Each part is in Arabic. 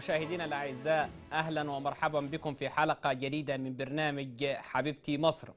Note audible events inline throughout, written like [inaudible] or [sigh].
مشاهدينا الاعزاء اهلا ومرحبا بكم في حلقه جديده من برنامج حبيبتي مصر.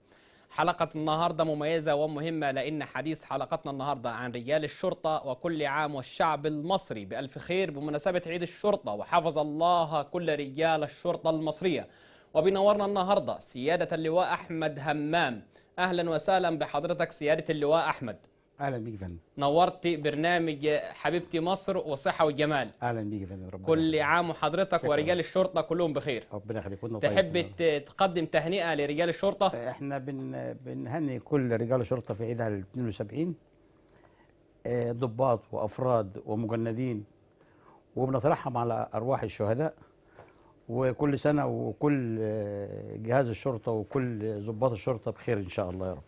حلقه النهارده مميزه ومهمه لان حديث حلقتنا النهارده عن رجال الشرطه وكل عام والشعب المصري بالف خير بمناسبه عيد الشرطه وحفظ الله كل رجال الشرطه المصريه. وبنورنا النهارده سياده اللواء احمد همام. اهلا وسهلا بحضرتك سياده اللواء احمد. اهلا بيك يا فندم نورت برنامج حبيبتي مصر والصحه والجمال اهلا بيك يا فندم ربنا كل عام وحضرتك ورجال الشرطه كلهم بخير ربنا يخليك تحب تقدم تهنئه لرجال الشرطه احنا بن بنهني كل رجال الشرطه في عيدها ال 72 ضباط وافراد ومجندين وبنترحم على ارواح الشهداء وكل سنه وكل آه، جهاز الشرطه وكل ضباط الشرطه بخير ان شاء الله يا رب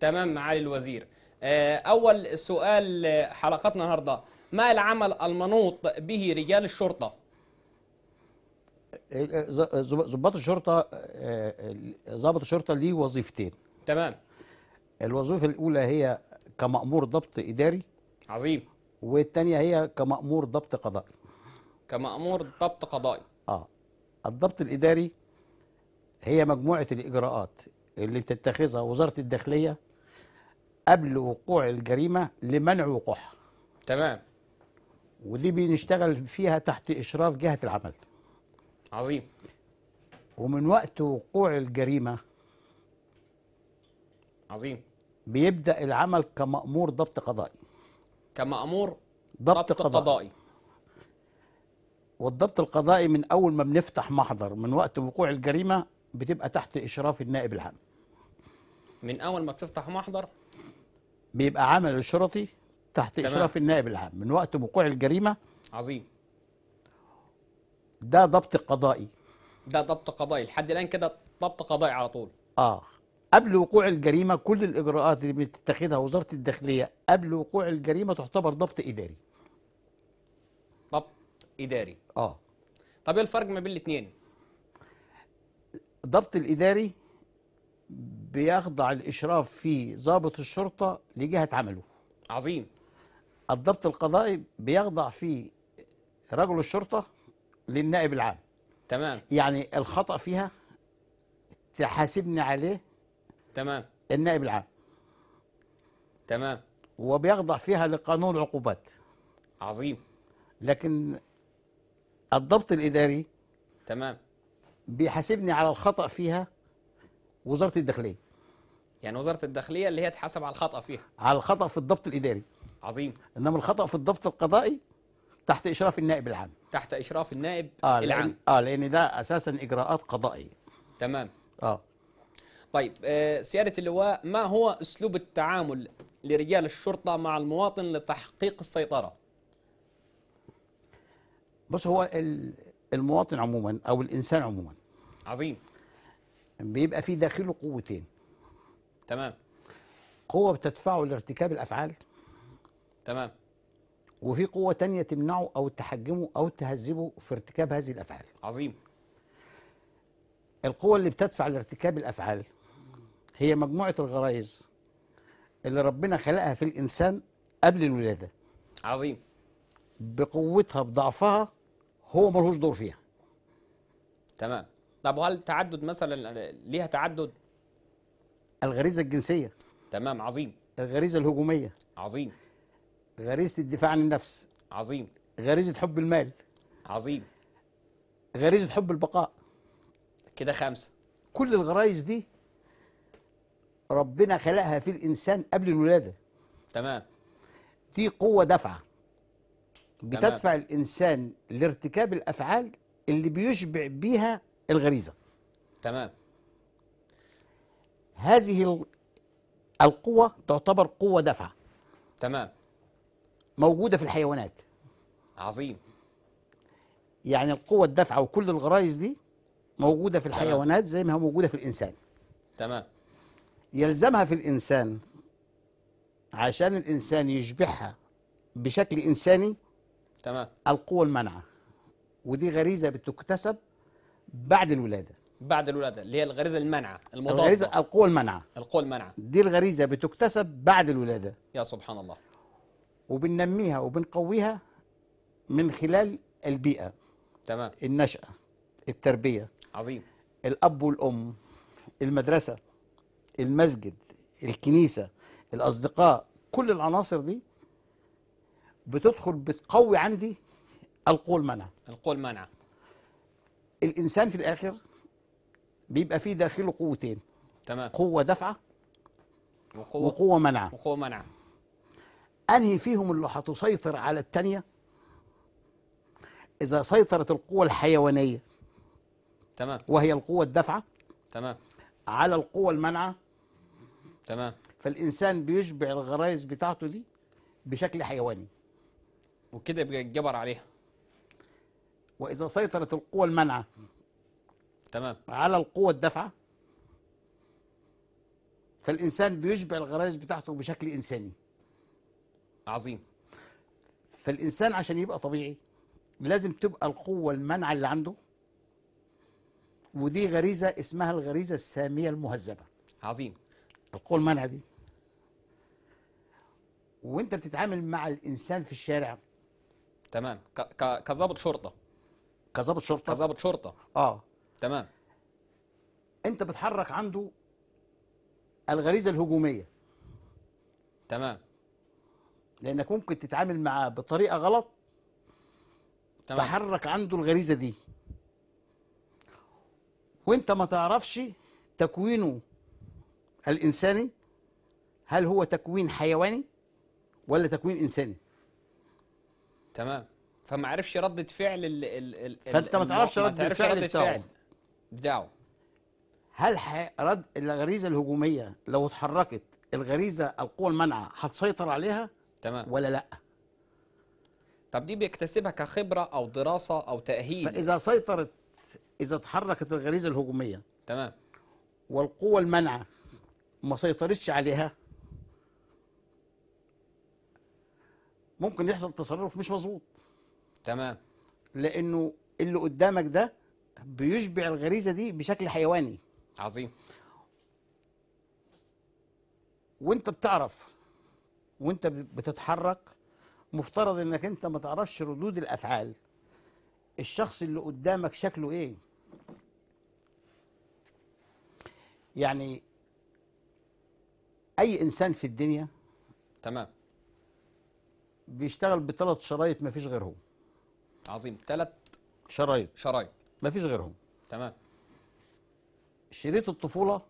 تمام معالي الوزير آه، أول سؤال حلقتنا النهاردة ما العمل المنوط به رجال الشرطة؟ آه، آه، ضباط الشرطة ضابط الشرطة ليه وظيفتين تمام الوظيفة الأولى هي كمأمور ضبط إداري عظيم والثانية هي كمأمور ضبط قضائي كمأمور ضبط قضائي اه الضبط الإداري هي مجموعة الإجراءات اللي بتتخذها وزارة الداخلية قبل وقوع الجريمة لمنع وقوعها تمام ودي بنشتغل فيها تحت إشراف جهة العمل عظيم ومن وقت وقوع الجريمة عظيم بيبدأ العمل كمأمور ضبط قضائي كمأمور ضبط, ضبط قضائي. قضائي والضبط القضائي من أول ما بنفتح محضر من وقت وقوع الجريمة بتبقى تحت إشراف النائب العام من أول ما بتفتح محضر بيبقى عمل الشرطي تحت اشراف النائب العام من وقت وقوع الجريمه عظيم ده ضبط قضائي ده ضبط قضائي لحد الان كده ضبط قضائي على طول اه قبل وقوع الجريمه كل الاجراءات اللي بتتخذها وزاره الداخليه قبل وقوع الجريمه تعتبر ضبط اداري ضبط اداري اه طب ايه الفرق ما بين الاثنين الضبط الاداري بيخضع الإشراف فيه ضابط الشرطة لجهة عمله عظيم الضبط القضائي بيخضع فيه رجل الشرطة للنائب العام تمام يعني الخطأ فيها تحاسبني عليه تمام النائب العام تمام وبيخضع فيها لقانون العقوبات عظيم لكن الضبط الإداري تمام بيحاسبني على الخطأ فيها وزاره الداخليه يعني وزاره الداخليه اللي هي تحاسب على الخطا فيها على الخطا في الضبط الاداري عظيم انما الخطا في الضبط القضائي تحت اشراف النائب العام تحت اشراف النائب آه العام اه لان ده اساسا اجراءات قضائيه تمام اه طيب آه سياده اللواء ما هو اسلوب التعامل لرجال الشرطه مع المواطن لتحقيق السيطره بص هو المواطن عموما او الانسان عموما عظيم بيبقى في داخله قوتين تمام قوة بتدفعه لارتكاب الأفعال تمام وفي قوة تانية تمنعه أو تحجمه أو تهذبه في ارتكاب هذه الأفعال عظيم القوة اللي بتدفع لارتكاب الأفعال هي مجموعة الغرائز اللي ربنا خلقها في الإنسان قبل الولادة عظيم بقوتها بضعفها هو ملهوش دور فيها تمام طب وهل تعدد مثلا ليها تعدد؟ الغريزه الجنسيه تمام عظيم الغريزه الهجوميه عظيم غريزه الدفاع عن النفس عظيم غريزه حب المال عظيم غريزه حب البقاء كده خمسه كل الغرايز دي ربنا خلقها في الانسان قبل الولاده تمام دي قوه دفعه بتدفع تمام. الانسان لارتكاب الافعال اللي بيشبع بيها الغريزه تمام هذه القوه تعتبر قوه دفع تمام موجوده في الحيوانات عظيم يعني القوه الدافعه وكل الغرائز دي موجوده في الحيوانات تمام. زي ما هي موجوده في الانسان تمام يلزمها في الانسان عشان الانسان يشبعها بشكل انساني تمام القوه المنعه ودي غريزه بتكتسب بعد الولاده بعد الولاده اللي هي الغريزه المنعه المضاده الغريزه القوه المنعه القوه المنعه دي الغريزه بتكتسب بعد الولاده يا سبحان الله وبننميها وبنقويها من خلال البيئه تمام النشأة التربية عظيم الأب والأم المدرسة المسجد الكنيسة الأصدقاء كل العناصر دي بتدخل بتقوي عندي القوة المنعة القوة المنعة الانسان في الاخر بيبقى فيه داخله قوتين تمام قوه دفعه وقوه, وقوة منعه وقوه منعه انهي فيهم اللي هتسيطر على الثانيه اذا سيطرت القوه الحيوانيه تمام وهي القوه الدافعه تمام على القوه المنعه تمام فالانسان بيشبع الغرائز بتاعته دي بشكل حيواني وكده يبقى الجبر عليها وإذا سيطرت القوى المنعة تمام على القوى الدافعة فالإنسان بيشبع الغرائز بتاعته بشكل إنساني عظيم فالإنسان عشان يبقى طبيعي لازم تبقى القوة المنعة اللي عنده ودي غريزة اسمها الغريزة السامية المهذبة عظيم القوة المنعة دي وانت بتتعامل مع الانسان في الشارع تمام كظابط شرطه كظابط شرطه كظابط شرطه اه تمام انت بتحرك عنده الغريزه الهجوميه تمام لانك ممكن تتعامل معاه بطريقه غلط تمام. تحرك عنده الغريزه دي وانت ما تعرفش تكوينه الانساني هل هو تكوين حيواني ولا تكوين انساني تمام فما عرفش رده فعل ال ال ال فانت ما تعرفش رد الفعل بتاعه بتاعه هل رد الغريزه الهجوميه لو اتحركت الغريزه القوى المنعه هتسيطر عليها تمام ولا لا طب دي بيكتسبها كخبره او دراسه او تاهيل فاذا سيطرت اذا اتحركت الغريزه الهجوميه تمام والقوى المنعه ما سيطرتش عليها ممكن يحصل تصرف مش مظبوط تمام لانه اللي قدامك ده بيشبع الغريزه دي بشكل حيواني عظيم وانت بتعرف وانت بتتحرك مفترض انك انت ما تعرفش ردود الافعال الشخص اللي قدامك شكله ايه يعني اي انسان في الدنيا تمام بيشتغل بثلاث شرايط ما فيش غيرهم عظيم ثلاث شرايط شرايط مفيش غيرهم تمام شريط الطفوله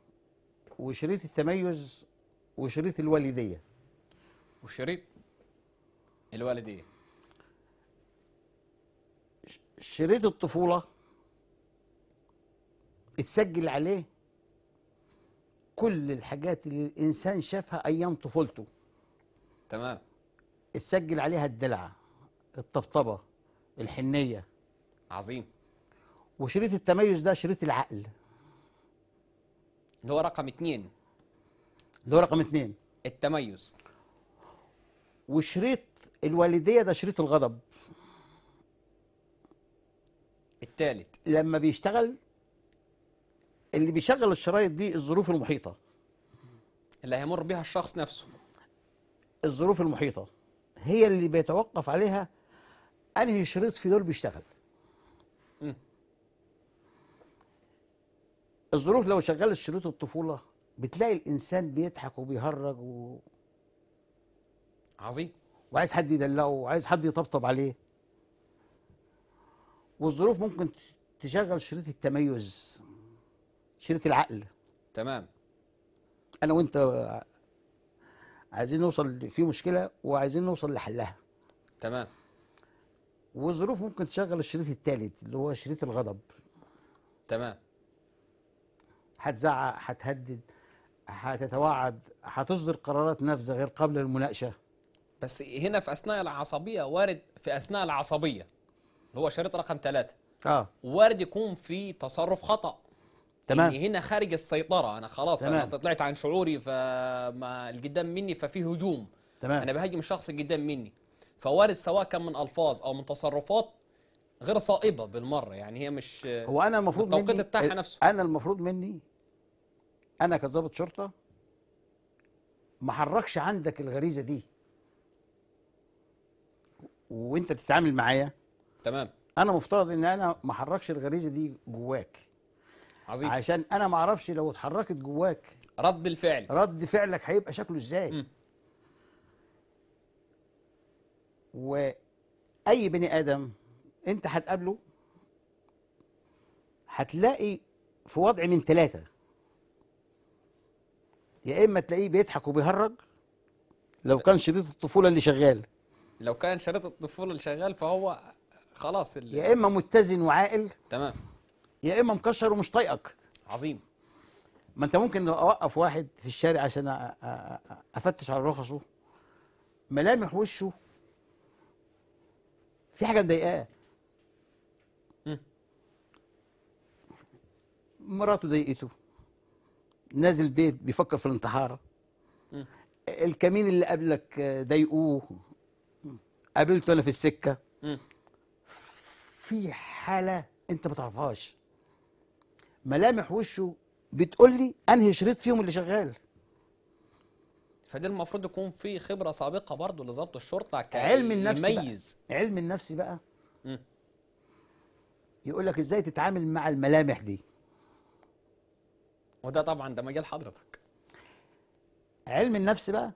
وشريط التميز وشريط الوالديه وشريط الوالديه شريط الطفوله اتسجل عليه كل الحاجات اللي الانسان شافها ايام طفولته تمام اتسجل عليها الدلعه الطبطبه الحنية عظيم وشريط التميز ده شريط العقل اللي هو رقم اتنين اللي هو رقم اتنين التميز وشريط الوالدية ده شريط الغضب التالت لما بيشتغل اللي بيشغل الشرايط دي الظروف المحيطة اللي هيمر بيها الشخص نفسه الظروف المحيطة هي اللي بيتوقف عليها انهي شريط في دول بيشتغل الظروف لو شغلت شريط الطفوله بتلاقي الانسان بيضحك وبيهرج و... عظيم وعايز حد يدلعه وعايز حد يطبطب عليه والظروف ممكن تشغل شريط التميز شريط العقل تمام انا وانت عايزين نوصل في مشكله وعايزين نوصل لحلها تمام وظروف ممكن تشغل الشريط الثالث اللي هو شريط الغضب تمام هتزعق هتهدد هتتوعد هتصدر قرارات نافذه غير قبل المناقشه بس هنا في اثناء العصبيه وارد في اثناء العصبيه اللي هو شريط رقم ثلاثة اه وارد يكون في تصرف خطا تمام يعني هنا خارج السيطره انا خلاص تمام. انا طلعت عن شعوري فما قدام مني ففي هجوم تمام انا بهاجم الشخص اللي قدام مني فوارد سواء كان من الفاظ او من تصرفات غير صائبه بالمره يعني هي مش هو انا المفروض مني بتاعها نفسه انا المفروض مني انا كظابط شرطه ما حركش عندك الغريزه دي وانت بتتعامل معايا تمام انا مفترض ان انا ما احركش الغريزه دي جواك عظيم عشان انا ما اعرفش لو اتحركت جواك رد الفعل رد فعلك هيبقى شكله ازاي واي بني ادم انت هتقابله هتلاقي في وضع من ثلاثه يا اما تلاقيه بيضحك وبيهرج لو كان شريط الطفوله اللي شغال لو كان شريط الطفوله اللي شغال فهو خلاص اللي يا اما متزن وعاقل تمام يا اما مكشر ومش طايقك عظيم ما انت ممكن اوقف واحد في الشارع عشان افتش على رخصه ملامح وشه في حاجه مضايقاه مراته ضايقته نازل بيت بيفكر في الانتحار الكمين اللي قبلك ضايقوه قابلته انا في السكه في حاله انت ما تعرفهاش ملامح وشه بتقول لي انهي شريط فيهم اللي شغال فده المفروض يكون في خبره سابقه برضه لضبط الشرطه علم النفس يميز بقى. علم النفس بقى يقول لك ازاي تتعامل مع الملامح دي وده طبعا ده مجال حضرتك علم النفس بقى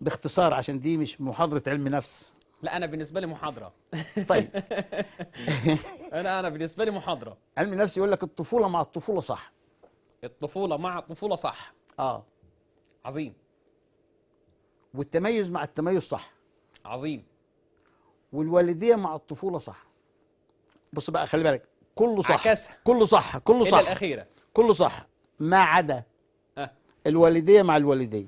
باختصار عشان دي مش محاضره علم نفس لا انا بالنسبه لي محاضره طيب [laughs] انا انا بالنسبه لي محاضره علم النفس يقول لك الطفوله مع الطفوله صح الطفوله مع الطفوله صح اه عظيم والتميز مع التميز صح عظيم والوالديه مع الطفوله صح بص بقى خلي بالك كله صح عكسها. كله صح كله صح الاخيره كله صح ما عدا أه. الوالديه مع الوالديه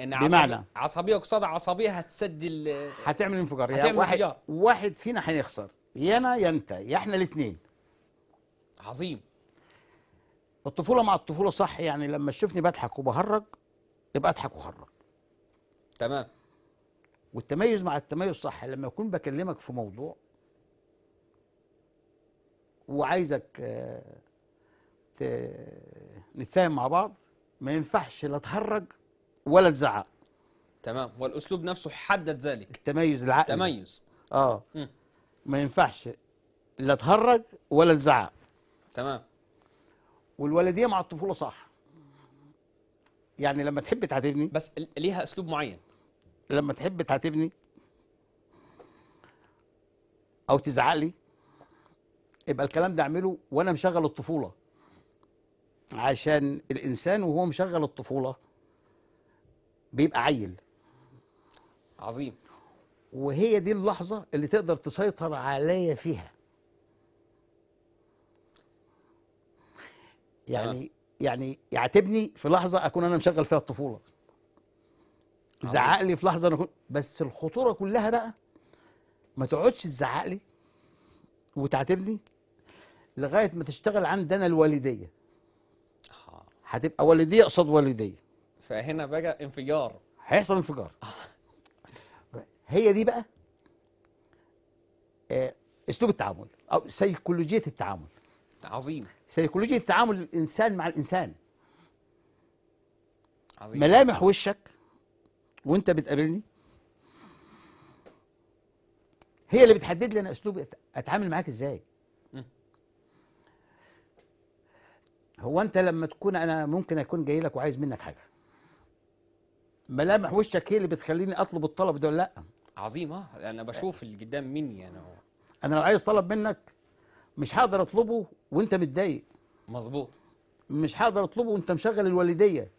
ان بمعنى عصبيه قصاد عصبيه هتسد ال هتعمل انفجار هتعمل واحد انفجار. واحد فينا هيخسر يا انا يا انت يا احنا الاثنين عظيم الطفوله مع الطفوله صح يعني لما تشوفني بضحك وبهرج يبقى اضحك وهرج تمام والتميز مع التميز صح لما اكون بكلمك في موضوع وعايزك آه، نتفاهم مع بعض ما ينفعش لا تهرج ولا تزعق تمام والاسلوب نفسه حدد ذلك التميز العقلي التميز اه م. ما ينفعش لا تهرج ولا تزعق تمام والولديه مع الطفوله صح يعني لما تحب تعاتبني بس ليها اسلوب معين لما تحب تعاتبني او تزعق لي يبقى الكلام ده اعمله وانا مشغل الطفوله عشان الانسان وهو مشغل الطفوله بيبقى عيل عظيم وهي دي اللحظه اللي تقدر تسيطر عليا فيها يعني آه. يعني يعاتبني في لحظه اكون انا مشغل فيها الطفوله زعق لي في لحظه انا كنت بس الخطوره كلها بقى ما تقعدش تزعق لي وتعاتبني لغايه ما تشتغل عندي انا الوالديه آه. هتبقى والديه قصاد والديه فهنا بقى انفجار هيحصل انفجار هي دي بقى آه، اسلوب التعامل او سيكولوجيه التعامل عظيم سيكولوجيه تعامل الانسان مع الانسان عظيم ملامح وشك وانت بتقابلني هي اللي بتحدد لي انا اسلوب اتعامل معاك ازاي هو انت لما تكون انا ممكن اكون جاي لك وعايز منك حاجه ملامح وشك هي اللي بتخليني اطلب الطلب ده ولا لا عظيم اه انا بشوف اللي قدام مني انا انا لو عايز طلب منك مش هقدر اطلبه وانت متضايق مظبوط مش هقدر اطلبه وانت مشغل الوالديه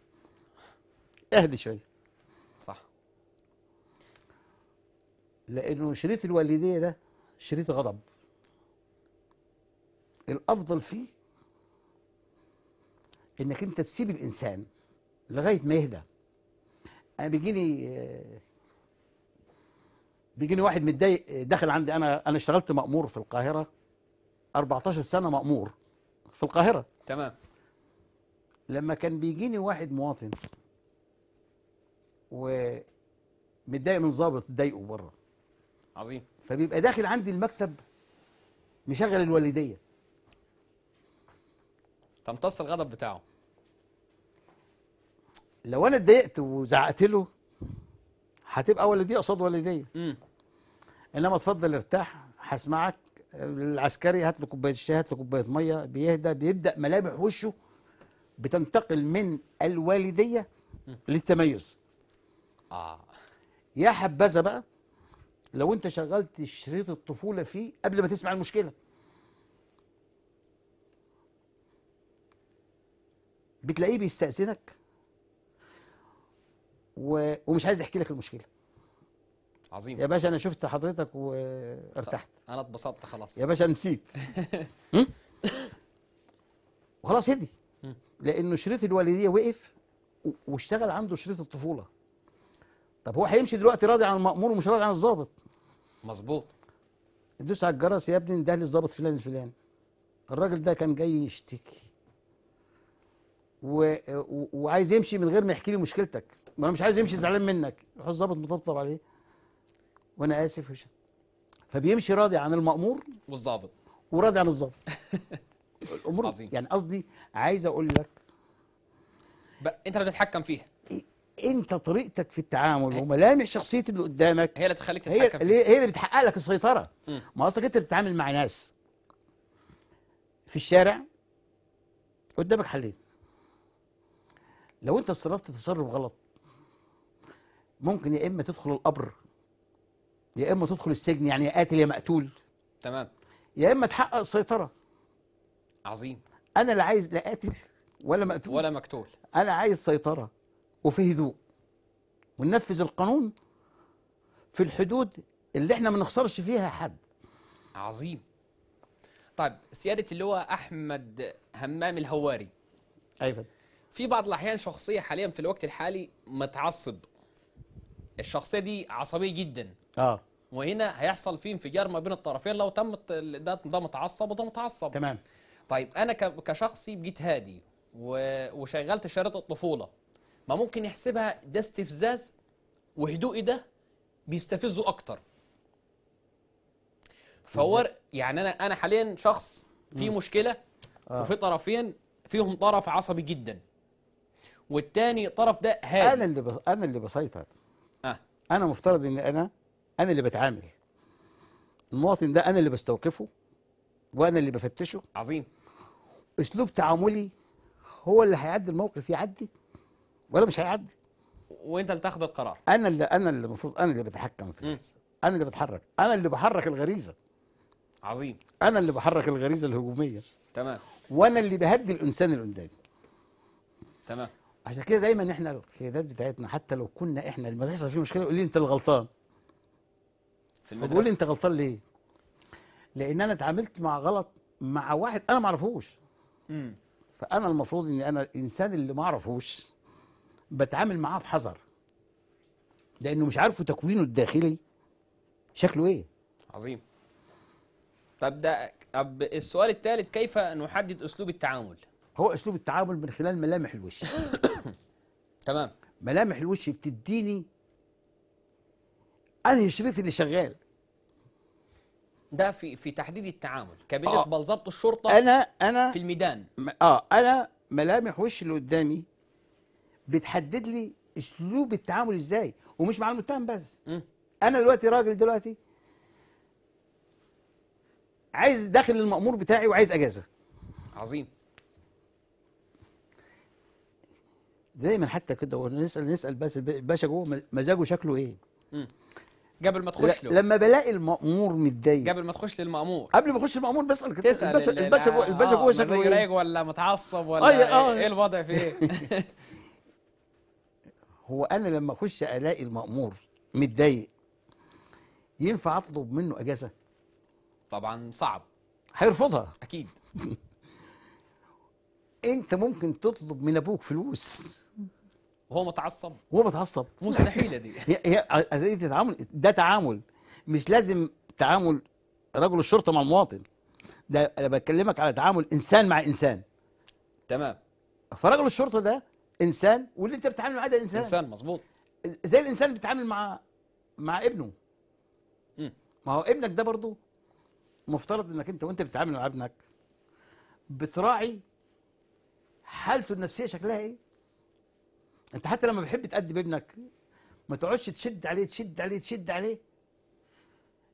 اهدي شويه لانه شريط الوالديه ده شريط غضب الافضل فيه انك انت تسيب الانسان لغايه ما يهدى انا بيجيني بيجيني واحد متضايق داخل عندي انا انا اشتغلت مامور في القاهره 14 سنه مامور في القاهره تمام لما كان بيجيني واحد مواطن ومتضايق من ظابط ضايقه بره عظيم فبيبقى داخل عندي المكتب مشغل الوالديه تمتص الغضب بتاعه لو انا اتضايقت وزعقت له هتبقى والديه قصاد والديه انما اتفضل ارتاح هسمعك العسكري هات له كوبايه شاي هات له كوبايه ميه بيهدى بيبدا ملامح وشه بتنتقل من الوالديه للتميز اه يا حبذا بقى لو انت شغلت شريط الطفوله فيه قبل ما تسمع المشكله بتلاقيه بيستأذنك و... ومش عايز يحكي لك المشكله عظيم يا باشا انا شفت حضرتك وارتحت انا اتبسطت خلاص يا باشا نسيت وخلاص [laughs] هدي لانه شريط الوالديه وقف واشتغل عنده شريط الطفوله طب هو هيمشي دلوقتي راضي عن المأمور ومش راضي عن الظابط مظبوط ندوس على الجرس يا ابني ده للظابط فلان الفلاني الراجل ده كان جاي يشتكي و... و... وعايز يمشي من غير ما يحكي لي مشكلتك ما انا مش عايز يمشي زعلان منك يروح الظابط مطبطب عليه وانا اسف وش... فبيمشي راضي عن المامور والظابط وراضي عن الظابط [laughs] الامور عظيم. يعني قصدي عايز اقول لك ب... انت اللي بتتحكم فيها انت طريقتك في التعامل إيه. وملامح شخصيه اللي قدامك هي اللي تخليك تتحكم هي, هي اللي بتحقق لك السيطره ما اصلك انت بتتعامل مع ناس في الشارع قدامك حلين لو انت اتصرفت تصرف غلط ممكن يا اما تدخل القبر يا اما تدخل السجن يعني يا قاتل يا مقتول تمام يا اما تحقق السيطره عظيم انا لا عايز لا قاتل ولا مقتول ولا مقتول انا عايز سيطره وفي هدوء وننفذ القانون في الحدود اللي احنا ما نخسرش فيها حد عظيم طيب سيادة اللواء أحمد همام الهواري أيضا أيوة. في بعض الأحيان شخصية حاليا في الوقت الحالي متعصب الشخصية دي عصبية جدا اه وهنا هيحصل فيه انفجار ما بين الطرفين لو تم ده ده متعصب وده متعصب تمام طيب أنا كشخصي بقيت هادي وشغلت شريط الطفولة ما ممكن يحسبها ده استفزاز وهدوئي ده بيستفزه اكتر فهو يعني انا انا حاليا شخص في مشكله آه. وفي طرفين فيهم طرف عصبي جدا والتاني طرف ده هادي انا اللي بس انا اللي بسيطر اه انا مفترض ان انا انا اللي بتعامل المواطن ده انا اللي بستوقفه وانا اللي بفتشه عظيم اسلوب تعاملي هو اللي هيعدي الموقف يعدي ولا مش هيعدي وانت اللي تاخد القرار انا اللي انا اللي المفروض انا اللي بتحكم في السياسه انا اللي بتحرك انا اللي بحرك الغريزه عظيم انا اللي بحرك الغريزه الهجوميه تمام وانا اللي بهدي الانسان اللي قدامي تمام عشان كده دايما احنا القيادات بتاعتنا حتى لو كنا احنا لما تحصل فيه مشكله يقول لي انت اللي غلطان في المدرسه بقول لي انت غلطان ليه؟ لان انا اتعاملت مع غلط مع واحد انا ما اعرفوش فانا المفروض ان انا الانسان اللي ما اعرفوش بتعامل معاه بحذر لانه مش عارفه تكوينه الداخلي شكله ايه عظيم طب ده طب السؤال الثالث كيف نحدد اسلوب التعامل هو اسلوب التعامل من خلال ملامح الوش [coughs] تمام ملامح الوش بتديني انهي الشريط اللي شغال ده في في تحديد التعامل كبالنسبه آه. لضبط الشرطه انا انا في الميدان اه انا ملامح وش اللي قدامي بتحدد لي اسلوب التعامل ازاي ومش مع المتهم بس انا دلوقتي راجل دلوقتي عايز داخل المأمور بتاعي وعايز اجازه عظيم دايما حتى كده ونسال نسال بس الباشا جوه مزاجه شكله ايه قبل ما تخش له لما بلاقي المأمور متضايق قبل ما تخش للمأمور قبل ما اخش المأمور بسأل كده الباشا الباشا آه، جوه شكله ايه ولا متعصب ولا آه, آه. إيه-, ايه الوضع في ايه [laughs] هو انا لما اخش الاقي المامور متضايق ينفع اطلب منه اجازه طبعا صعب هيرفضها اكيد [laughs] انت ممكن تطلب من ابوك فلوس وهو متعصب وهو متعصب مستحيله دي [laughs] هي دي تتعامل ده تعامل مش لازم تعامل رجل الشرطه مع المواطن ده انا بكلمك على تعامل انسان مع انسان تمام فرجل الشرطه ده انسان واللي انت بتتعامل معاه ده انسان انسان مظبوط زي الانسان بيتعامل مع مع ابنه ما هو ابنك ده برضه مفترض انك انت وانت بتتعامل مع ابنك بتراعي حالته النفسيه شكلها ايه انت حتى لما بتحب تأدب ابنك ما تقعدش تشد عليه تشد عليه تشد عليه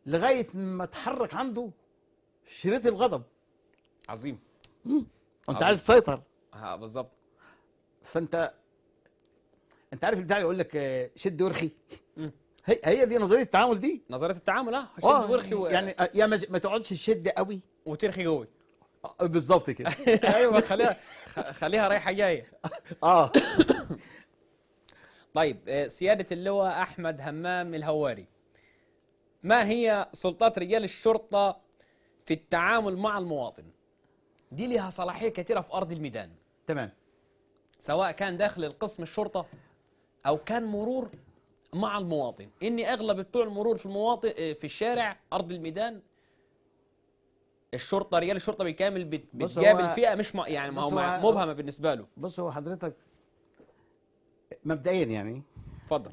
لغايه ما تحرك عنده شريط الغضب عظيم مم. انت عايز تسيطر آه، بالظبط فانت انت عارف البتاع اللي يقول لك آه، شد ورخي هي هي دي نظريه التعامل دي نظريه التعامل اه شد آه، ورخي و... يعني آه، يا ما, ما تقعدش تشد قوي وترخي جوه بالظبط كده [laughs] ايوه خليها خليها رايحه جايه [laughs] اه [coughs] طيب سياده اللواء احمد همام الهواري ما هي سلطات رجال الشرطه في التعامل مع المواطن دي لها صلاحيه كثيره في ارض الميدان تمام سواء كان داخل القسم الشرطة أو كان مرور مع المواطن إني أغلب بتوع المرور في المواطن آه، في الشارع أرض الميدان الشرطه رجال الشرطه بالكامل بتقابل فئه مش م... يعني ما هو مبهمه بالنسبه له بص هو حضرتك مبدئيا يعني اتفضل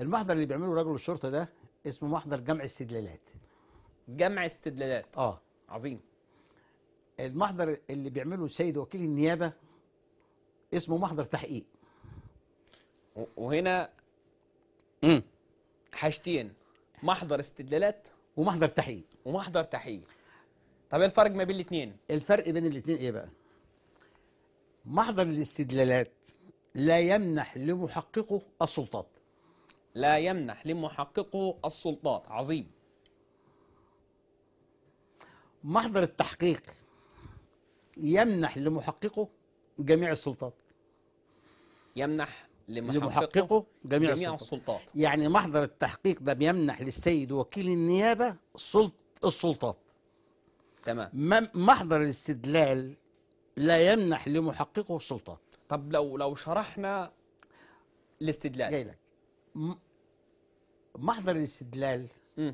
المحضر اللي بيعمله رجل الشرطه ده اسمه محضر جمع استدلالات جمع استدلالات اه عظيم المحضر اللي بيعمله السيد وكيل النيابه اسمه محضر تحقيق وهنا امم حاجتين محضر استدلالات ومحضر تحقيق ومحضر تحقيق طب ايه الفرق ما بين الاثنين الفرق بين الاثنين ايه بقى محضر الاستدلالات لا يمنح لمحققه السلطات لا يمنح لمحققه السلطات عظيم محضر التحقيق يمنح لمحققه جميع السلطات يمنح لمحققه, جميع, جميع السلطات. السلطات يعني محضر التحقيق ده بيمنح للسيد وكيل النيابة سلط السلطات تمام محضر الاستدلال لا يمنح لمحققه السلطات طب لو لو شرحنا الاستدلال جاي لك محضر الاستدلال م.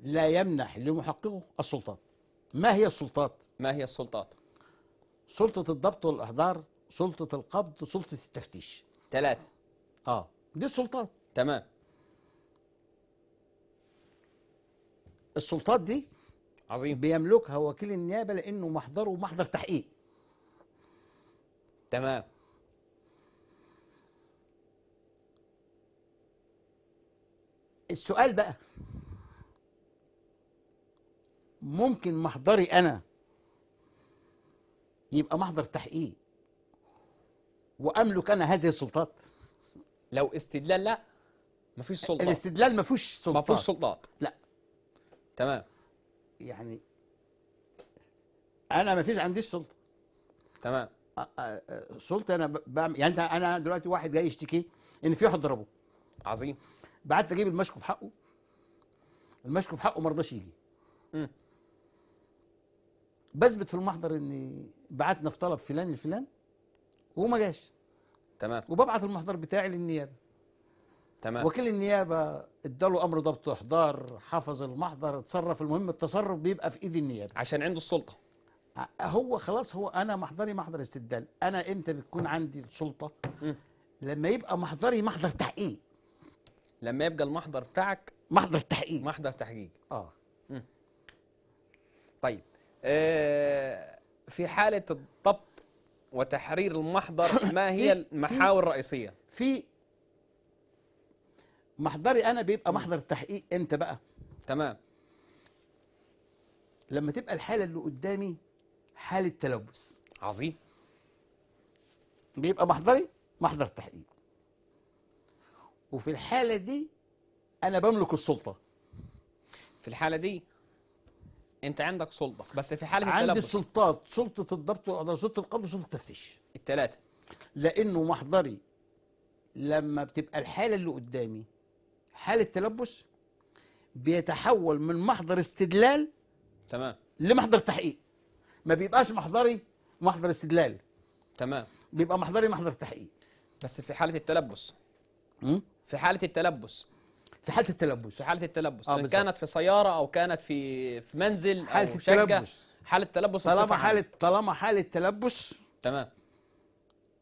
لا يمنح لمحققه السلطات ما هي السلطات؟ ما هي السلطات؟ سلطة الضبط والإحضار، سلطة القبض، سلطة التفتيش. ثلاثة. اه دي السلطات. تمام. السلطات دي عظيم بيملكها وكيل النيابة لأنه محضره ومحضر تحقيق. تمام. السؤال بقى ممكن محضري انا يبقى محضر تحقيق واملك انا هذه السلطات لو استدلال لا مفيش سلطات الاستدلال مفيش سلطات مفيش سلطات لا تمام يعني انا مفيش عنديش سلطه تمام سلطه انا بعمل يعني انت انا دلوقتي واحد جاي يشتكي ان في واحد ضربه عظيم بعت اجيب المشكو في حقه المشكو في حقه ما رضاش يجي بثبت في المحضر اني بعتنا في طلب فلان الفلان وما جاش تمام وببعت المحضر بتاعي للنيابه تمام وكيل النيابه اداله امر ضبط احضار حفظ المحضر اتصرف المهم التصرف بيبقى في ايد النيابه عشان عنده السلطه هو خلاص هو انا محضري محضر استبدال انا امتى بتكون عندي السلطه لما يبقى محضري محضر تحقيق لما يبقى المحضر بتاعك محضر تحقيق محضر تحقيق اه طيب آه، في حالة الضبط وتحرير المحضر [coughs] ما هي المحاور الرئيسية؟ في محضري أنا بيبقى محضر تحقيق أنت بقى تمام لما تبقى الحالة اللي قدامي حالة تلبس عظيم بيبقى محضري محضر تحقيق وفي الحالة دي أنا بملك السلطة في الحالة دي انت عندك سلطه بس في حاله عندي السلطات سلطه الضبط ولا سلطه القبض وسلطه التفتيش الثلاثه لانه محضري لما بتبقى الحاله اللي قدامي حاله تلبس بيتحول من محضر استدلال تمام لمحضر تحقيق ما بيبقاش محضري محضر استدلال تمام بيبقى محضري محضر تحقيق بس في حاله التلبس في حاله التلبس في حاله التلبس في حاله التلبس آه كانت في سياره او كانت في في منزل حالة او شقه التلبس. حاله التلبس طالما حاله طالما حاله تلبس تمام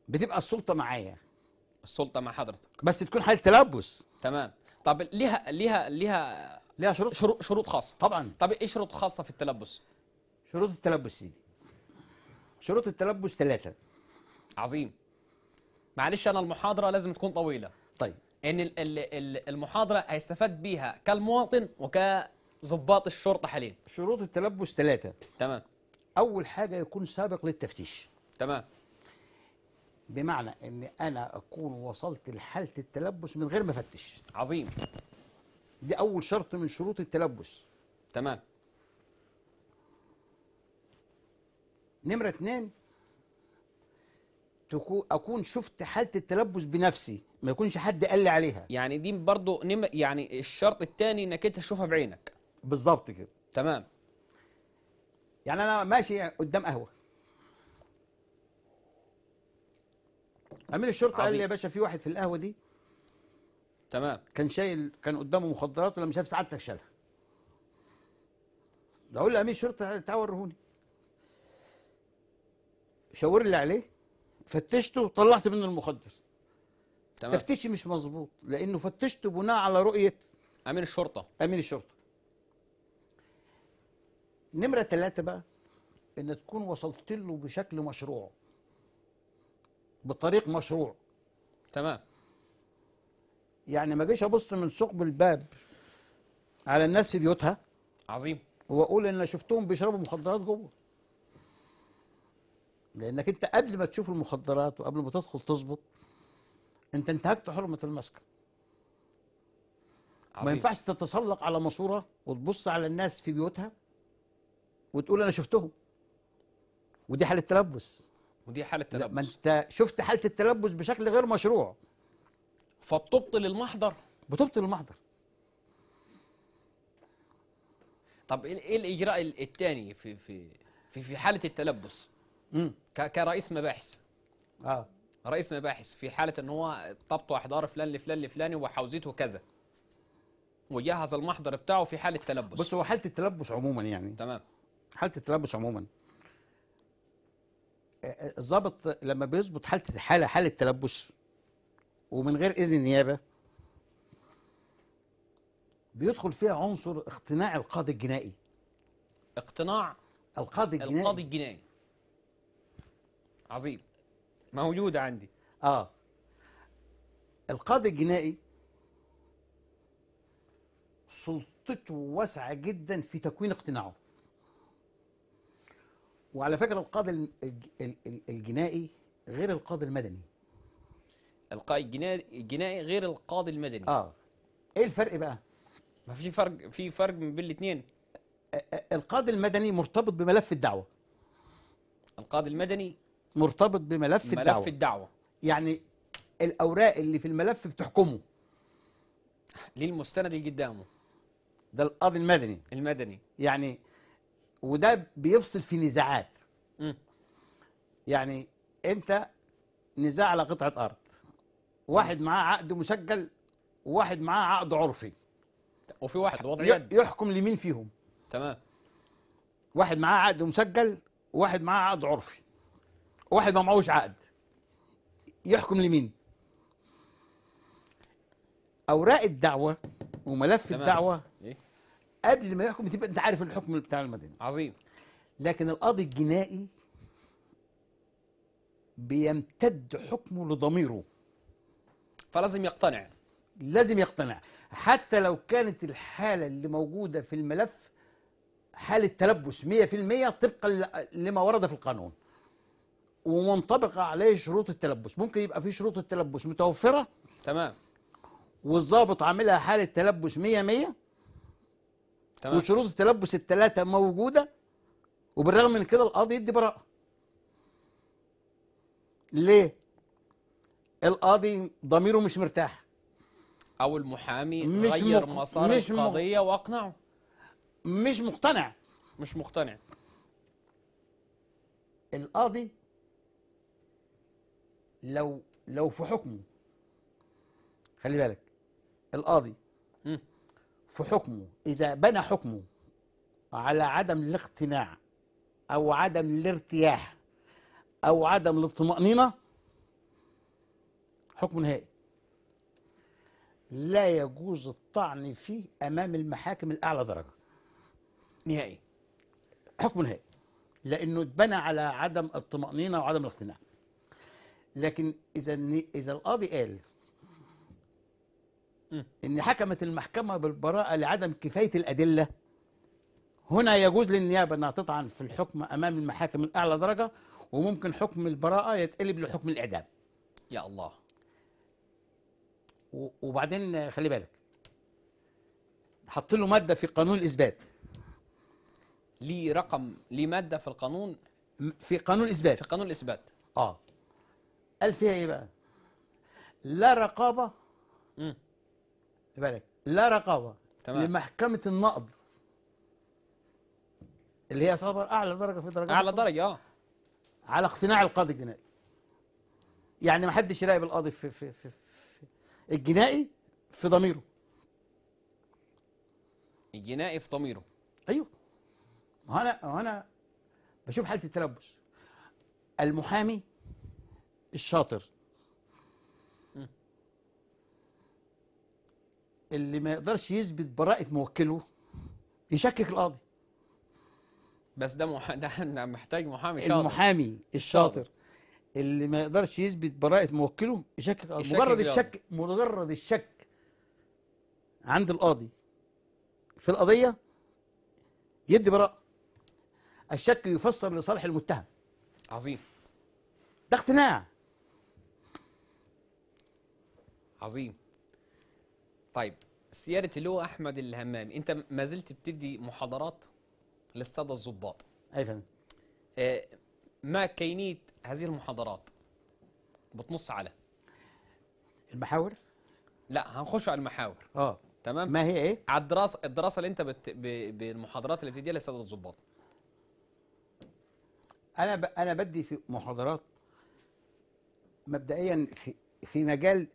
بتبقى السلطه معايا السلطه مع حضرتك بس تكون حاله تلبس تمام طب ليها ليها ليها ليها شروط شروط, شروط خاصه طبعا طب ايه شروط خاصه في التلبس شروط التلبس دي شروط التلبس ثلاثه عظيم معلش انا المحاضره لازم تكون طويله طيب ان المحاضره هيستفاد بيها كالمواطن وكظباط الشرطه حاليا شروط التلبس ثلاثه تمام اول حاجه يكون سابق للتفتيش تمام بمعنى ان انا اكون وصلت لحاله التلبس من غير ما افتش عظيم دي اول شرط من شروط التلبس تمام نمره اتنين اكون شفت حاله التلبس بنفسي ما يكونش حد قال لي عليها يعني دي برضه نم... يعني الشرط الثاني انك انت تشوفها بعينك بالظبط كده تمام يعني انا ماشي قدام قهوه عميل الشرطه عظيم. قال لي يا باشا في واحد في القهوه دي تمام كان شايل كان قدامه مخدرات ولما شاف سعادتك شالها اقول لامير الشرطه تعال ورهوني شاور لي عليه فتشته وطلعت منه المخدر تمام. تفتيشي مش مظبوط لانه فتشته بناء على رؤيه امين الشرطه امين الشرطه نمره ثلاثة بقى ان تكون وصلت له بشكل مشروع بطريق مشروع تمام يعني ما جيش ابص من ثقب الباب على الناس في بيوتها عظيم واقول ان شفتهم بيشربوا مخدرات جوه لانك انت قبل ما تشوف المخدرات وقبل ما تدخل تظبط انت انتهكت حرمه المسكن عظيم. ما ينفعش تتسلق على ماسوره وتبص على الناس في بيوتها وتقول انا شفتهم ودي حاله تلبس ودي حاله تلبس ما انت شفت حاله التلبس بشكل غير مشروع فبتبطل المحضر بتبطل المحضر طب ايه, إيه الاجراء الثاني في في في في حاله التلبس كرئيس مباحث اه رئيس مباحث في حاله ان هو طبطوا احضار فلان لفلان لفلاني وحوزته كذا وجهز المحضر بتاعه في حاله تلبس بص هو حاله التلبس عموما يعني تمام حاله التلبس عموما الضابط لما بيظبط حاله حاله حاله تلبس ومن غير اذن النيابه بيدخل فيها عنصر اقتناع القاضي الجنائي اقتناع القاضي الجنائي القاضي الجنائي عظيم موجودة عندي اه القاضي الجنائي سلطته واسعة جدا في تكوين اقتناعه وعلى فكرة القاضي الجنائي غير القاضي المدني القاضي الجنائي غير القاضي المدني اه ايه الفرق بقى؟ ما في فرق في فرق بين الاثنين القاضي المدني مرتبط بملف الدعوة القاضي المدني مرتبط بملف ملف الدعوه ملف الدعوه يعني الاوراق اللي في الملف بتحكمه ليه المستند اللي قدامه ده القاضي المدني المدني يعني وده بيفصل في نزاعات م. يعني انت نزاع على قطعه ارض واحد معاه عقد مسجل وواحد معاه عقد عرفي وفي واحد وضع يد يحكم لمين فيهم تمام واحد معاه عقد مسجل وواحد معاه عقد عرفي واحد ما معهوش عقد يحكم لمين اوراق الدعوه وملف تمام. الدعوه إيه؟ قبل ما يحكم تبقى انت عارف الحكم بتاع المدينه عظيم لكن القاضي الجنائي بيمتد حكمه لضميره فلازم يقتنع لازم يقتنع حتى لو كانت الحاله اللي موجوده في الملف حاله تلبس 100% طبقا لما ورد في القانون ومنطبق عليه شروط التلبس ممكن يبقى في شروط التلبس متوفره تمام والظابط عاملها حاله تلبس 100 100 تمام وشروط التلبس الثلاثه موجوده وبالرغم من كده القاضي يدي براءه ليه القاضي ضميره مش مرتاح او المحامي مش غير مق... مسار مش القضيه م... واقنعه مش مقتنع مش مقتنع القاضي لو لو في حكمه خلي بالك القاضي في حكمه اذا بنى حكمه على عدم الاقتناع او عدم الارتياح او عدم الاطمئنينه حكم نهائي لا يجوز الطعن فيه امام المحاكم الاعلى درجه نهائي حكم نهائي لانه اتبنى على عدم الطمانينه وعدم الاقتناع لكن اذا اذا القاضي قال ان حكمت المحكمه بالبراءه لعدم كفايه الادله هنا يجوز للنيابه انها تطعن في الحكم امام المحاكم الاعلى درجه وممكن حكم البراءه يتقلب لحكم الاعدام يا الله وبعدين خلي بالك حط له ماده في قانون الاثبات ليه رقم ليه ماده في القانون في قانون الاثبات في قانون الاثبات اه قال فيها ايه بقى لا رقابه امم بالك لا رقابه تمام. لمحكمه النقض اللي هي تعتبر اعلى درجه في درجات اعلى درجه اه على اقتناع القاضي الجنائي يعني ما حدش يراقب القاضي في, في, في, في الجنائي في ضميره الجنائي في ضميره ايوه ما انا ما انا بشوف حاله التلبس المحامي الشاطر اللي ما يقدرش يثبت براءة موكله يشكك القاضي بس ده مح... ده [laughs] محتاج محامي شاطر المحامي الشاطر اللي ما يقدرش يثبت براءة موكله يشكك القاضي مجرد الشك مجرد الشك عند القاضي في القضية يدي براءة الشك يفسر لصالح المتهم عظيم ده اقتناع عظيم طيب سيادة اللواء أحمد الهمام أنت ما زلت بتدي محاضرات للسادة الضباط أي فندم آه، ما كينية هذه المحاضرات بتنص على المحاور لا هنخش على المحاور اه تمام ما هي ايه على الدراسه الدراسه اللي انت بت... ب... بالمحاضرات اللي بتديها للساده الضباط انا ب... انا بدي في محاضرات مبدئيا في, في مجال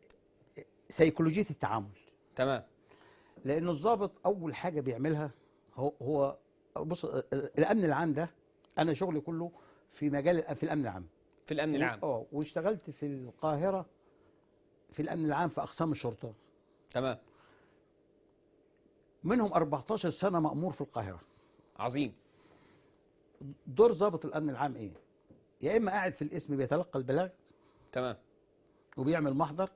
سيكولوجيه التعامل تمام لان الضابط اول حاجه بيعملها هو هو بص الامن العام ده انا شغلي كله في مجال في الامن العام في الامن العام اه واشتغلت في القاهره في الامن العام في اقسام الشرطه تمام منهم 14 سنه مامور في القاهره عظيم دور ضابط الامن العام ايه يا اما قاعد في القسم بيتلقى البلاغ تمام وبيعمل محضر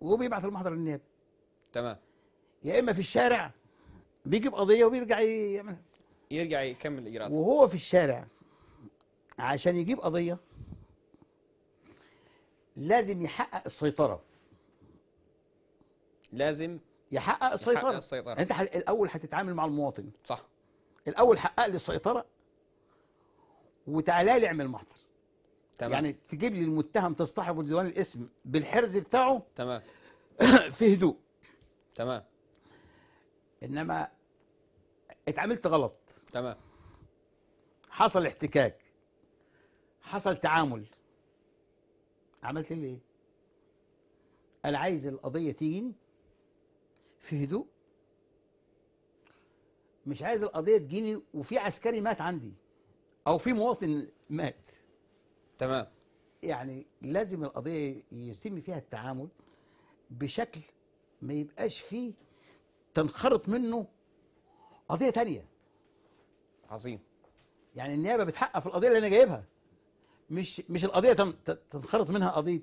وهو بيبعث المحضر للنيابه تمام يا اما في الشارع بيجيب قضيه وبيرجع يعمل يرجع يكمل اجراءاته وهو في الشارع عشان يجيب قضيه لازم يحقق السيطره لازم يحقق السيطره, يحقق السيطرة. يعني انت الاول هتتعامل مع المواطن صح الاول حقق لي السيطره وتعالى لي اعمل محضر تمام. يعني تجيب لي المتهم تصطحبه لديوان الاسم بالحرز بتاعه تمام [coughs] في هدوء تمام انما اتعاملت غلط تمام حصل احتكاك حصل تعامل عملت لي ايه انا عايز القضيه تيجي في هدوء مش عايز القضيه تجيني وفي عسكري مات عندي او في مواطن مات تمام يعني لازم القضيه يتم فيها التعامل بشكل ما يبقاش فيه تنخرط منه قضيه تانية عظيم يعني النيابه بتحقق في القضيه اللي انا جايبها مش مش القضيه تنخرط منها قضيه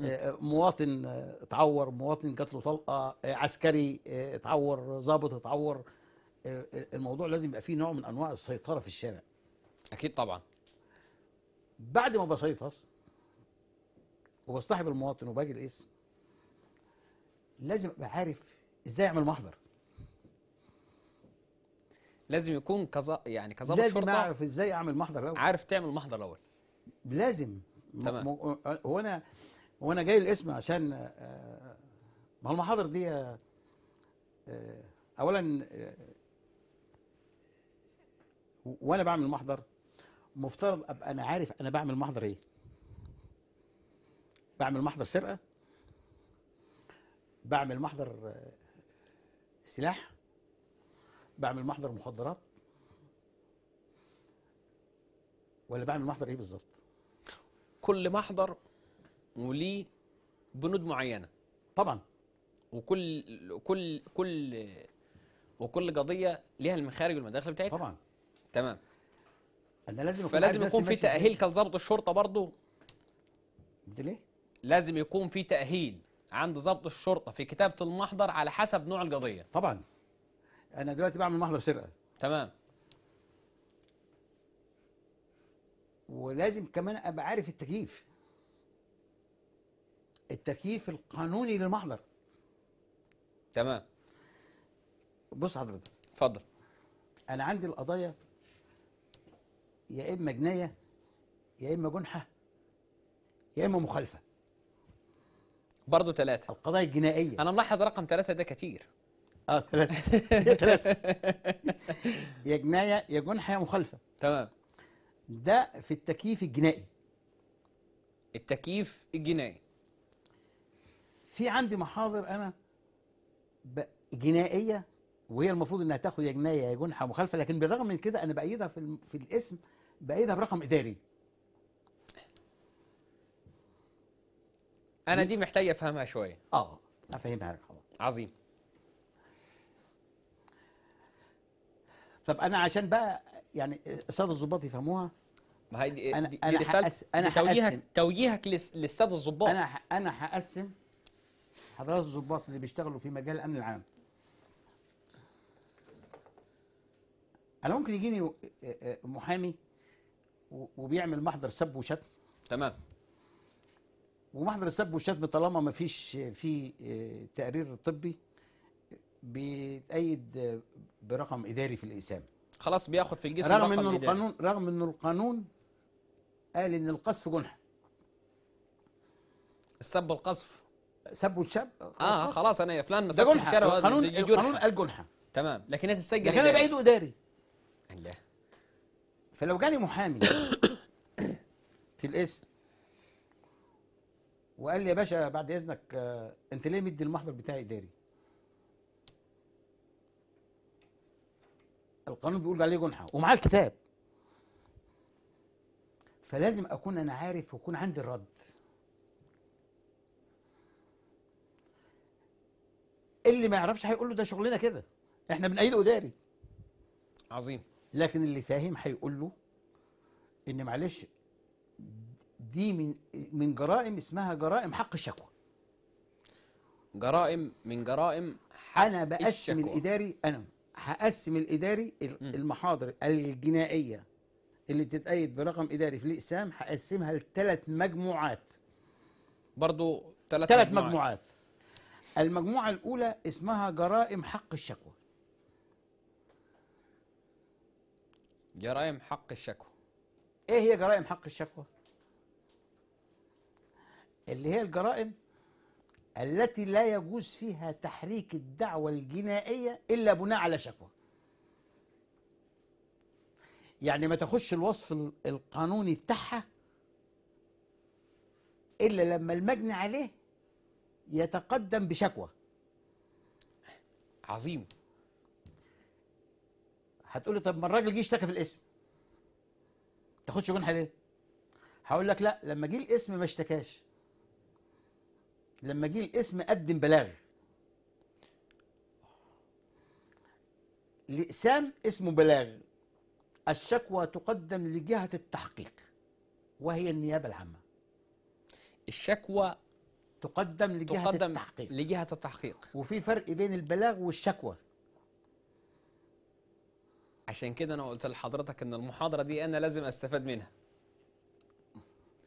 آه، آه، مواطن آه، اتعور مواطن جات له طلقه عسكري اتعور ظابط اتعور الموضوع لازم يبقى فيه نوع من انواع السيطره في الشارع اكيد طبعا بعد ما بسيطر وبصطحب المواطن وباجي الاسم لازم ابقى عارف ازاي اعمل محضر لازم يكون كذا يعني كظابط شرطه لازم اعرف ازاي اعمل محضر الاول عارف تعمل محضر الاول لازم تمام آه، هو انا هو انا جاي الاسم عشان ما المحاضر دي آه، اولا آه، وانا بعمل محضر مفترض ابقى انا عارف انا بعمل محضر ايه بعمل محضر سرقه بعمل محضر سلاح بعمل محضر مخدرات ولا بعمل محضر ايه بالظبط كل محضر وليه بنود معينه طبعا وكل كل كل وكل قضيه ليها المخارج والمداخل بتاعتها طبعا تمام انا لازم فلازم يكون في تاهيل كان ضابط الشرطه برضه ليه؟ لازم يكون في تاهيل عند ضابط الشرطه في كتابه المحضر على حسب نوع القضيه طبعا انا دلوقتي بعمل محضر سرقه تمام ولازم كمان ابقى عارف التكييف التكييف القانوني للمحضر تمام بص حضرتك اتفضل انا عندي القضايا يا إما جناية يا إما جنحة يا إما مخالفة برضه ثلاثة القضايا الجنائية أنا ملاحظ رقم ثلاثة ده كتير اه ثلاثة [laughs] يا ثلاثة يا جناية يا جنحة يا مخالفة تمام ده في التكييف الجنائي التكييف الجنائي في عندي محاضر انا جنائيه وهي المفروض انها تاخد يا جنايه يا جنحه مخالفه لكن بالرغم من كده انا بايدها في, في الاسم بعيدها برقم اداري انا دي محتاج افهمها شويه اه افهمها لك حضرتك عظيم طب انا عشان بقى يعني الساده الظباط يفهموها ما هي دي انا دي انا حقس انا دي توجيهك حقسم توجيهك للساده الظباط انا انا هقسم حضرات الظباط اللي بيشتغلوا في مجال الامن العام انا ممكن يجيني محامي وبيعمل محضر سب وشتم تمام ومحضر السب والشتم طالما ما فيش في آه، تقرير طبي بيتأيد برقم إداري في الإقسام خلاص بياخد في الجسم رغم رقم إنه القانون رغم إنه القانون قال إن القذف جنح السب والقذف سب والشب اه, آه، خلاص انا يا فلان مسكت الشارع القانون القانون قال جنحه تمام لكن هي تسجل لكن انا بعيده اداري الله فلو جالي محامي [coughs] في الاسم وقال لي يا باشا بعد اذنك آه، انت ليه مدي المحضر بتاعي اداري؟ القانون بيقول عليه جنحه ومعاه الكتاب فلازم اكون انا عارف ويكون عندي الرد اللي ما يعرفش هيقول له ده شغلنا كده احنا بنأيده اداري عظيم لكن اللي فاهم هيقول له ان معلش دي من من جرائم اسمها جرائم حق الشكوى جرائم من جرائم حق انا بقسم الشكوى. الاداري انا هقسم الاداري المحاضر الجنائيه اللي بتتأيد برقم اداري في الاقسام هقسمها لثلاث مجموعات برضو ثلاث مجموعات. مجموعات المجموعه الاولى اسمها جرائم حق الشكوى جرائم حق الشكوى ايه هي جرائم حق الشكوى اللي هي الجرائم التي لا يجوز فيها تحريك الدعوة الجنائية إلا بناء على شكوى يعني ما تخش الوصف القانوني بتاعها إلا لما المجني عليه يتقدم بشكوى عظيم هتقول لي طب ما الراجل جه اشتكى في الاسم تاخدش جنح ليه هقول لك لا لما جه الاسم ما اشتكاش لما جه الاسم قدم بلاغ لإسام اسمه بلاغ الشكوى تقدم لجهة التحقيق وهي النيابة العامة الشكوى تقدم لجهة تقدم التحقيق لجهة التحقيق وفي فرق بين البلاغ والشكوى عشان كده انا قلت لحضرتك ان المحاضره دي انا لازم استفاد منها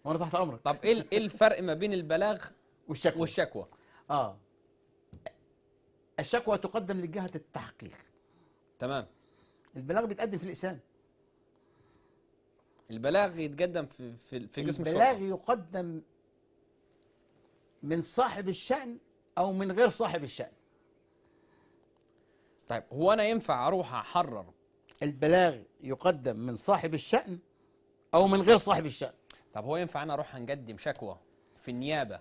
وانا تحت امرك طب ايه ايه الفرق ما بين البلاغ والشكوى والشكوى اه الشكوى تقدم لجهه التحقيق تمام البلاغ بيتقدم في الإسام البلاغ يتقدم في في, في جسم البلاغ الشرطة. يقدم من صاحب الشأن أو من غير صاحب الشأن طيب هو أنا ينفع أروح أحرر البلاغ يقدم من صاحب الشأن أو من غير صاحب الشأن طب هو ينفع أنا أروح هنقدم شكوى في النيابة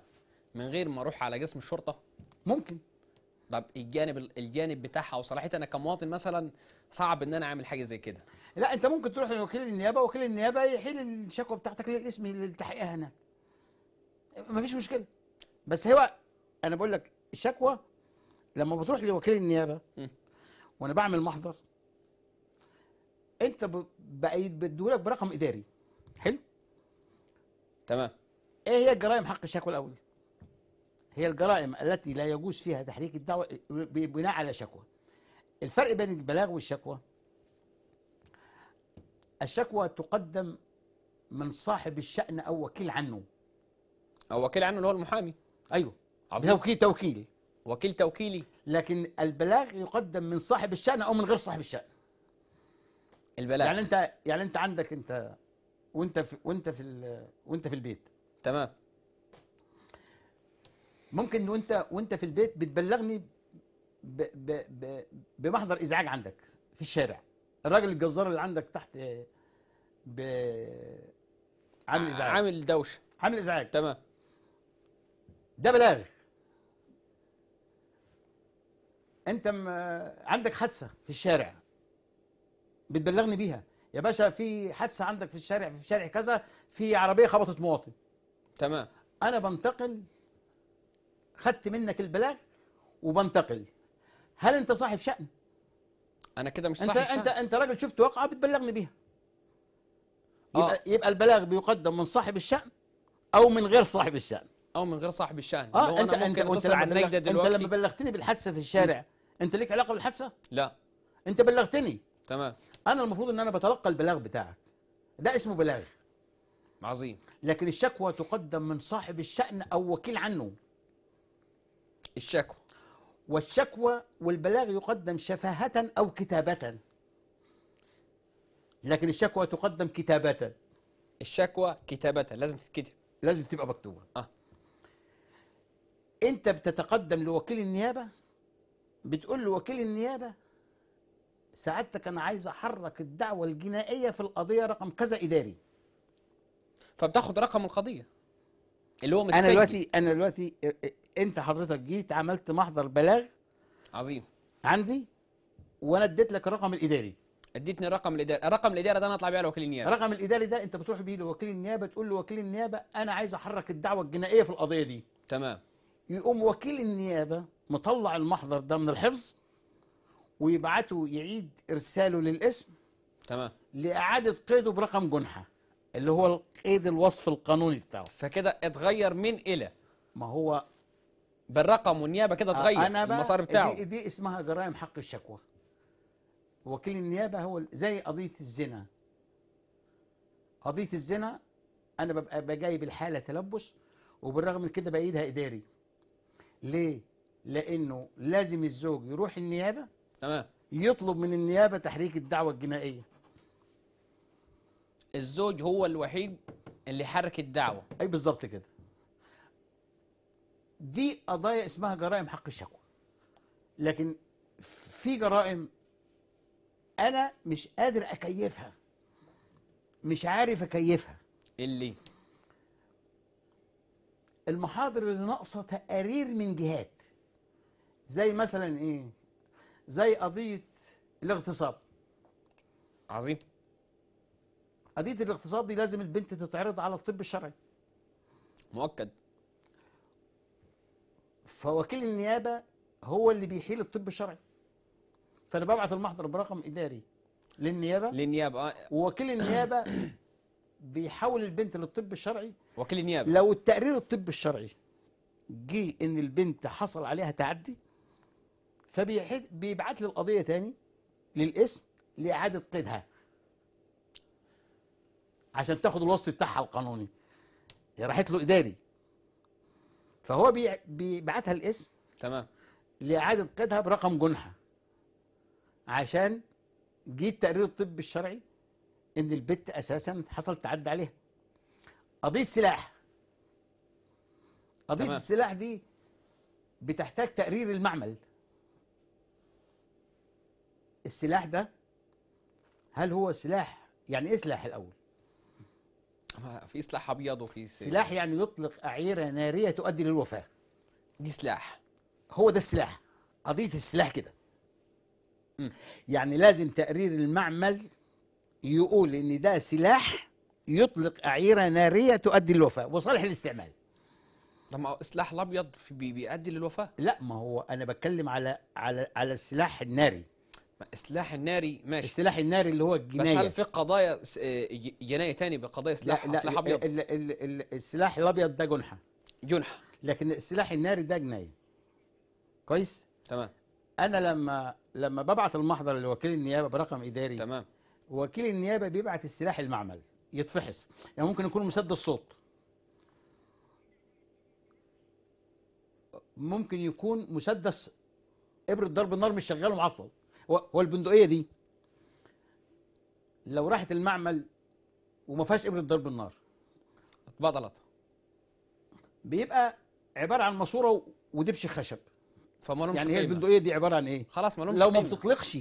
من غير ما أروح على جسم الشرطة؟ ممكن طب الجانب الجانب بتاعها وصلاحيه انا كمواطن مثلا صعب ان انا اعمل حاجه زي كده لا انت ممكن تروح لوكيل النيابه وكيل النيابه يحيل الشكوى بتاعتك للاسم للتحقيق هناك مفيش مشكله بس هو انا بقول لك الشكوى لما بتروح لوكيل النيابه وانا بعمل محضر انت بقيت بدولك برقم اداري حلو تمام ايه هي الجرائم حق الشكوى الاول هي الجرائم التي لا يجوز فيها تحريك الدعوه بناء على شكوى الفرق بين البلاغ والشكوى الشكوى تقدم من صاحب الشأن أو وكيل عنه أو وكيل عنه اللي هو المحامي أيوه عظيم توكيل توكيلي وكيل توكيلي لكن البلاغ يقدم من صاحب الشأن أو من غير صاحب الشأن البلاش يعني انت يعني انت عندك انت وانت في وانت في وانت في البيت تمام ممكن وانت وانت في البيت بتبلغني ب ب ب بمحضر ازعاج عندك في الشارع الراجل الجزار اللي عندك تحت ب عامل ازعاج عامل دوشه عامل ازعاج تمام ده بلاغ انت عندك حادثه في الشارع بتبلغني بيها يا باشا في حادثه عندك في الشارع في شارع كذا في عربيه خبطت مواطن تمام انا بنتقل خدت منك البلاغ وبنتقل هل انت صاحب شان انا كده مش صاحب انت شأن. انت انت راجل شفت واقعه بتبلغني بيها آه. يبقى, آه. يبقى البلاغ بيقدم من صاحب الشان او من غير صاحب الشان او من غير صاحب الشان اه انت أنا انت انت لما, انت لما بلغتني بالحادثه في الشارع م. انت ليك علاقه بالحادثه لا انت بلغتني تمام انا المفروض ان انا بتلقى البلاغ بتاعك ده اسمه بلاغ عظيم لكن الشكوى تقدم من صاحب الشأن او وكيل عنه الشكوى والشكوى والبلاغ يقدم شفاهة او كتابة لكن الشكوى تقدم كتابة الشكوى كتابة لازم تتكتب لازم تبقى مكتوبة اه انت بتتقدم لوكيل النيابة بتقول لوكيل النيابة سعادتك انا عايز احرك الدعوه الجنائيه في القضيه رقم كذا اداري فبتاخد رقم القضيه اللي هو متسجل انا دلوقتي انا دلوقتي انت حضرتك جيت عملت محضر بلاغ عظيم عندي وانا اديت لك الرقم الاداري اديتني الرقم الاداري الرقم الاداري ده انا اطلع بيه على وكيل النيابه الرقم الاداري ده انت بتروح بيه لوكيل النيابه تقول لوكيل النيابه انا عايز احرك الدعوه الجنائيه في القضيه دي تمام يقوم وكيل النيابه مطلع المحضر ده من الحفظ ويبعته يعيد ارساله للاسم تمام لاعاده قيده برقم جنحه اللي هو القيد الوصف القانوني بتاعه فكده اتغير من الى ما هو بالرقم والنيابه كده آه، اتغير أنا بقى المسار بتاعه دي, دي اسمها جرائم حق الشكوى وكيل النيابه هو زي قضيه الزنا قضيه الزنا انا ببقى بجايب الحاله تلبس وبالرغم من كده بايدها اداري ليه لانه لازم الزوج يروح النيابه تمام يطلب من النيابه تحريك الدعوه الجنائيه الزوج هو الوحيد اللي حرك الدعوه اي بالظبط كده دي قضايا اسمها جرائم حق الشكوى لكن في جرائم انا مش قادر اكيفها مش عارف اكيفها اللي المحاضر اللي ناقصه تقارير من جهات زي مثلا ايه زي قضية الاغتصاب عظيم قضية الاغتصاب دي لازم البنت تتعرض على الطب الشرعي مؤكد فوكيل النيابة هو اللي بيحيل الطب الشرعي فأنا ببعث المحضر برقم إداري للنيابة للنيابة آه. ووكيل النيابة بيحول البنت للطب الشرعي وكيل النيابه لو التقرير الطب الشرعي جه ان البنت حصل عليها تعدي فبيبعت لي القضيه تاني للاسم لاعاده قيدها عشان تاخد الوصف بتاعها القانوني هي راحت له اداري فهو بيبعتها الاسم تمام لاعاده قيدها برقم جنحه عشان جه التقرير الطبي الشرعي ان البت اساسا حصل تعدي عليها قضيه سلاح قضيه السلاح دي بتحتاج تقرير المعمل السلاح ده هل هو سلاح يعني ايه سلاح الاول [laughs] في سلاح ابيض وفي سلاح يعني يطلق اعيره ناريه تؤدي للوفاه دي سلاح هو ده السلاح قضيه السلاح كده يعني لازم تقرير المعمل يقول ان ده سلاح يطلق اعيره ناريه تؤدي للوفاه وصالح الاستعمال لما السلاح الابيض بيؤدي للوفاه لا ما هو انا بتكلم على على على السلاح الناري السلاح الناري ماشي السلاح الناري اللي هو الجنايه بس هل في قضايا آه، جنايه تاني بقضايا سلاح لا سلاح ابيض لا لا لا السلاح الابيض ده جنحه جنحه لكن السلاح الناري ده جنايه كويس تمام انا لما لما ببعت المحضر لوكيل النيابه برقم اداري تمام وكيل النيابه بيبعت السلاح المعمل يتفحص يعني ممكن يكون مسدس صوت ممكن يكون مسدس ابره ضرب النار مش شغال ومعطل والبندقيه دي لو راحت المعمل وما فيهاش ابره ضرب النار اطباق بيبقى عباره عن ماسوره ودبش خشب فما يعني هي البندقيه دي عباره عن ايه خلاص ما لو ما بتطلقش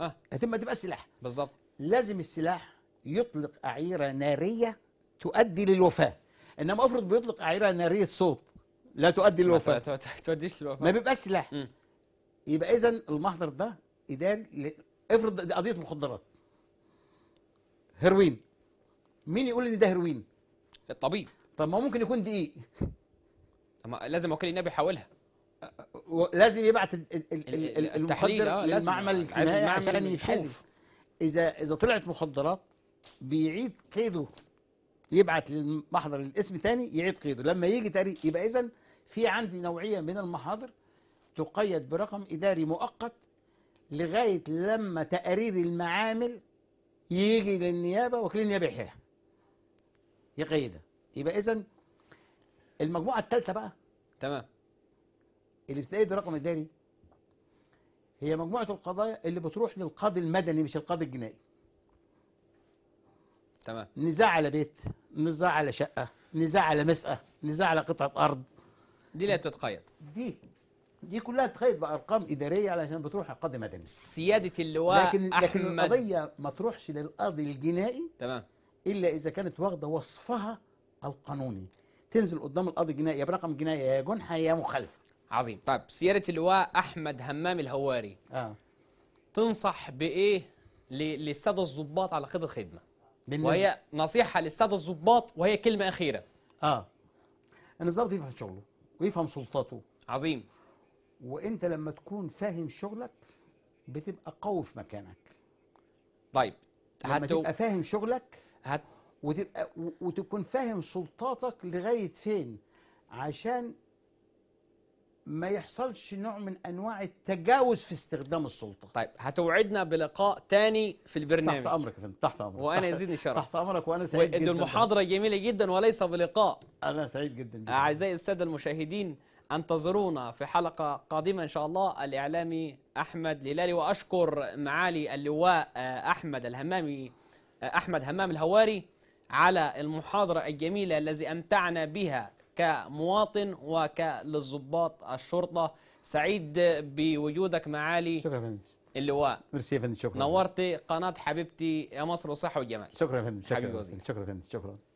اه هتبقى تبقى سلاح بالظبط لازم السلاح يطلق اعيره ناريه تؤدي للوفاه انما افرض بيطلق اعيره ناريه صوت لا تؤدي للوفاه ما تؤديش للوفاه ما بيبقاش سلاح يبقى اذا المحضر ده إدان ل... افرض دي قضيه مخدرات هيروين مين يقول ان ده هيروين الطبيب طب ما ممكن يكون دقيق إيه؟ طب ما لازم وكيل النيابه يحاولها لازم يبعت التحليل اه لازم المعمل عشان يشوف اذا اذا طلعت مخدرات بيعيد قيده يبعت للمحضر الاسم تاني يعيد قيده لما يجي تاني يبقى اذا في عندي نوعيه من المحاضر تقيد برقم اداري مؤقت لغاية لما تقرير المعامل يجي للنيابة وكيل النيابة يحيها يقيدها يبقى إذا المجموعة الثالثة بقى تمام اللي بتلاقيه رقم إداري هي مجموعة القضايا اللي بتروح للقاضي المدني مش القاضي الجنائي تمام نزاع على بيت نزاع على شقة نزاع على مسأة نزاع على قطعة أرض دي اللي بتتقيد دي دي كلها تخيط بارقام اداريه علشان بتروح القاضي مدني سياده اللواء لكن أحمد لكن القضيه ما تروحش للقاضي الجنائي تمام الا اذا كانت واخده وصفها القانوني تنزل قدام القاضي الجنائي يا برقم جنائي يا جنحه يا مخالفه عظيم طيب سياده اللواء احمد همام الهواري اه تنصح بايه للساده الضباط على خيط الخدمه بالنسبة. وهي نصيحه للساده الضباط وهي كلمه اخيره اه ان الضابط يفهم شغله ويفهم سلطاته عظيم وانت لما تكون فاهم شغلك بتبقى قوي في مكانك طيب لما تبقى فاهم شغلك هت... وتبقى وتكون فاهم سلطاتك لغايه فين عشان ما يحصلش نوع من انواع التجاوز في استخدام السلطه. طيب هتوعدنا بلقاء تاني في البرنامج. تحت امرك يا فندم تحت امرك. وانا يزيدني [laughs] شرف. تحت امرك وانا سعيد جدا. المحاضره جميله جدا وليس بلقاء. انا سعيد جدا. جداً. اعزائي الساده المشاهدين انتظرونا في حلقة قادمة إن شاء الله الإعلامي أحمد ليلالي وأشكر معالي اللواء آه، أحمد الهمامي آه، أحمد همام الهواري على المحاضرة الجميلة الذي أمتعنا بها كمواطن وكللضباط الشرطة سعيد بوجودك معالي شكرا فندم اللواء ميرسي يا فندم شكرا نورت قناة حبيبتي يا مصر وصحة وجمال شكرا فندم شكرا فندم شكرا فندم شكرا, فندم. شكرا.